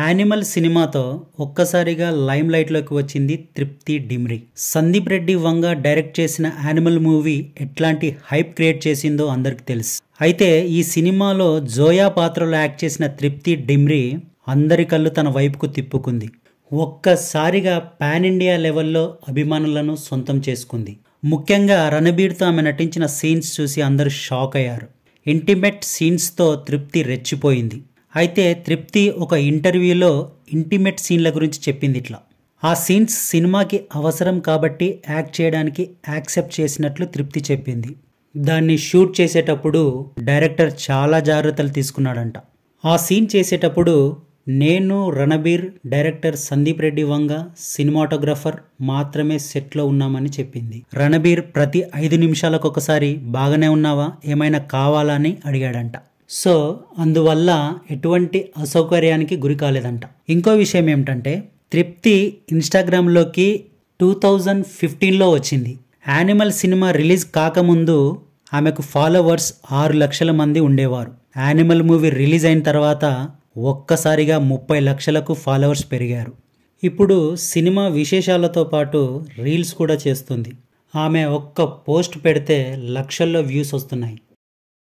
animal సినిమాతో ఒక్కసారిగా lime లైట్లోకి వచ్చింది తృప్తి డిమ్రి సందీప్ రెడ్డి వంగ డైరెక్ట్ చేసిన యానిమల్ మూవీ ఎట్లాంటి హైప్ క్రియేట్ చేసిందో అందరికి తెలుసు అయితే ఈ సినిమాలో జోయా పాత్రలో యాక్ట్ చేసిన తృప్తి డిమ్రి అందరి కళ్ళు తన వైపుకు తిప్పుకుంది ఒక్కసారిగా పాన్ ఇండియా లెవెల్లో అభిమానులను సొంతం చేసుకుంది ముఖ్యంగా రణబీర్తో ఆమె నటించిన సీన్స్ చూసి అందరూ షాక్ అయ్యారు ఇంటిమేట్ సీన్స్తో తృప్తి రెచ్చిపోయింది అయితే తృప్తి ఒక ఇంటర్వ్యూలో ఇంటిమేట్ సీన్ల గురించి చెప్పింది ఇట్లా ఆ సీన్స్ సినిమాకి అవసరం కాబట్టి యాక్ట్ చేయడానికి యాక్సెప్ట్ చేసినట్లు తృప్తి చెప్పింది దాన్ని షూట్ చేసేటప్పుడు డైరెక్టర్ చాలా జాగ్రత్తలు తీసుకున్నాడంట ఆ సీన్ చేసేటప్పుడు నేను రణబీర్ డైరెక్టర్ సందీప్ రెడ్డి వంగ సినిమాటోగ్రఫర్ మాత్రమే సెట్లో ఉన్నామని చెప్పింది రణబీర్ ప్రతి ఐదు నిమిషాలకు ఒకసారి బాగానే ఉన్నావా ఏమైనా కావాలా అని అడిగాడంట సో అందువల్ల ఎటువంటి అసౌకర్యానికి గురి కాలేదంట ఇంకో విషయం ఏమిటంటే తృప్తి ఇన్స్టాగ్రామ్లోకి టూ థౌజండ్ ఫిఫ్టీన్లో వచ్చింది యానిమల్ సినిమా రిలీజ్ కాకముందు ఆమెకు ఫాలోవర్స్ ఆరు లక్షల మంది ఉండేవారు యానిమల్ మూవీ రిలీజ్ అయిన తర్వాత ఒక్కసారిగా ముప్పై లక్షలకు ఫాలోవర్స్ పెరిగారు ఇప్పుడు సినిమా విశేషాలతో పాటు రీల్స్ కూడా చేస్తుంది ఆమె ఒక్క పోస్ట్ పెడితే లక్షల్లో వ్యూస్ వస్తున్నాయి